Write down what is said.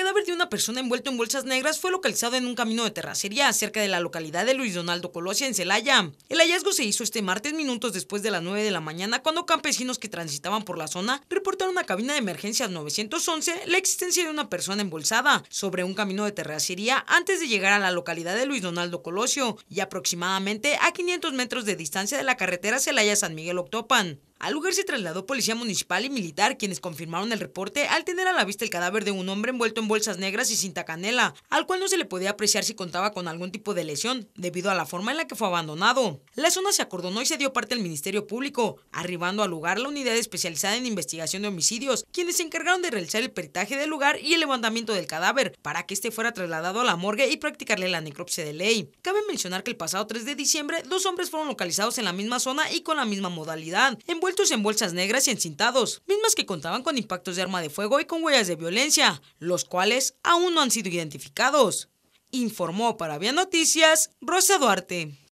cadáver de una persona envuelto en bolsas negras fue localizado en un camino de terracería cerca de la localidad de Luis Donaldo Colosio, en Celaya. El hallazgo se hizo este martes minutos después de las 9 de la mañana cuando campesinos que transitaban por la zona reportaron a cabina de emergencias 911 la existencia de una persona embolsada sobre un camino de terracería antes de llegar a la localidad de Luis Donaldo Colosio y aproximadamente a 500 metros de distancia de la carretera Celaya-San Miguel Octopan. Al lugar se trasladó policía municipal y militar, quienes confirmaron el reporte al tener a la vista el cadáver de un hombre envuelto en bolsas negras y cinta canela, al cual no se le podía apreciar si contaba con algún tipo de lesión, debido a la forma en la que fue abandonado. La zona se acordonó y se dio parte al Ministerio Público, arribando al lugar la unidad especializada en investigación de homicidios, quienes se encargaron de realizar el peritaje del lugar y el levantamiento del cadáver, para que este fuera trasladado a la morgue y practicarle la necropsia de ley. Cabe mencionar que el pasado 3 de diciembre, dos hombres fueron localizados en la misma zona y con la misma modalidad, en bolsas negras y encintados, mismas que contaban con impactos de arma de fuego y con huellas de violencia, los cuales aún no han sido identificados. Informó para Vía Noticias Rosa Duarte.